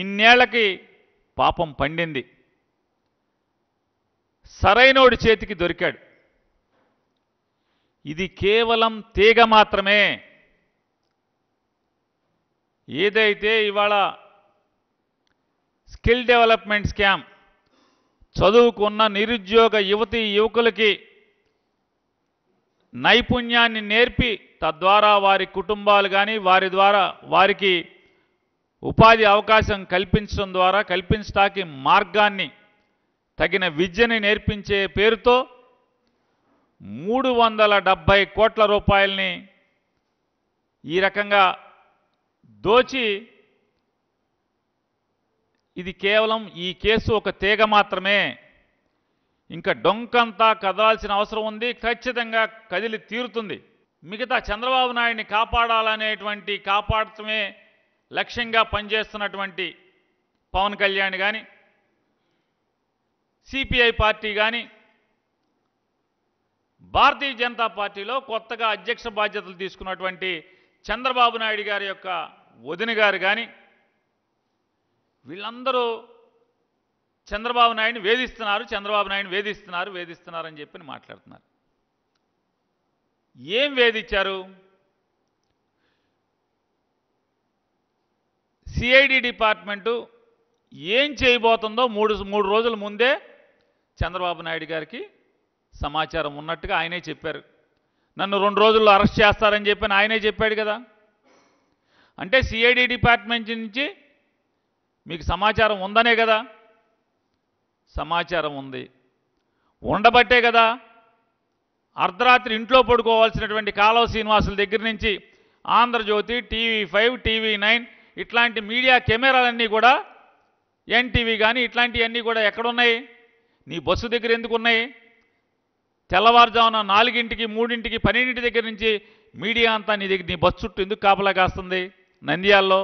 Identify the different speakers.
Speaker 1: ఇన్నేళ్లకి పాపం పండింది సరైనోడి చేతికి దొరికాడు ఇది కేవలం తీగ మాత్రమే ఏదైతే ఇవాళ స్కిల్ డెవలప్మెంట్ స్కామ్ చదువుకున్న నిరుద్యోగ యువతి యువకులకి నైపుణ్యాన్ని నేర్పి తద్వారా వారి కుటుంబాలు కానీ వారి ద్వారా వారికి ఉపాధి అవకాశం కల్పించడం ద్వారా కల్పించటానికి మార్గాన్ని తగిన విద్యని నేర్పించే పేరుతో మూడు వందల డెబ్భై కోట్ల రూపాయల్ని ఈ రకంగా దోచి ఇది కేవలం ఈ కేసు ఒక తీగ మాత్రమే ఇంకా డొంకంతా కదలాల్సిన అవసరం ఉంది ఖచ్చితంగా కదిలి తీరుతుంది మిగతా చంద్రబాబు నాయుడిని కాపాడాలనేటువంటి కాపాడటమే లక్ష్యంగా పనిచేస్తున్నటువంటి పవన్ కళ్యాణ్ కానీ సిపిఐ పార్టీ కానీ భారతీయ జనతా పార్టీలో కొత్తగా అధ్యక్ష బాధ్యతలు తీసుకున్నటువంటి చంద్రబాబు నాయుడు గారి యొక్క వదిన గారు కానీ వీళ్ళందరూ చంద్రబాబు నాయుడిని వేధిస్తున్నారు చంద్రబాబు నాయుడిని వేధిస్తున్నారు వేధిస్తున్నారు అని చెప్పి మాట్లాడుతున్నారు ఏం వేధించారు సిఐడి డిపార్ట్మెంటు ఏం చేయబోతుందో మూడు మూడు రోజుల ముందే చంద్రబాబు నాయుడు గారికి సమాచారం ఉన్నట్టుగా ఆయనే చెప్పారు నన్ను రెండు రోజుల్లో అరెస్ట్ చేస్తారని చెప్పి ఆయనే చెప్పాడు కదా అంటే సిఐడి డిపార్ట్మెంట్ నుంచి మీకు సమాచారం ఉందనే కదా సమాచారం ఉంది ఉండబట్టే కదా అర్ధరాత్రి ఇంట్లో పడుకోవాల్సినటువంటి కాలవ శ్రీనివాసుల దగ్గర నుంచి Andhra Jyothi TV five TV nine ఇట్లాంటి మీడియా కెమెరాలన్నీ కూడా ఎన్టీవీ కానీ ఇట్లాంటివన్నీ కూడా ఎక్కడున్నాయి నీ బస్సు దగ్గర ఎందుకు ఉన్నాయి తెల్లవారుజామున నాలుగింటికి మూడింటికి పన్నెండింటి దగ్గర నుంచి మీడియా అంతా నీ దగ్గర నీ బస్సు చుట్టూ ఎందుకు కాపలా కాస్తుంది నంద్యాల్లో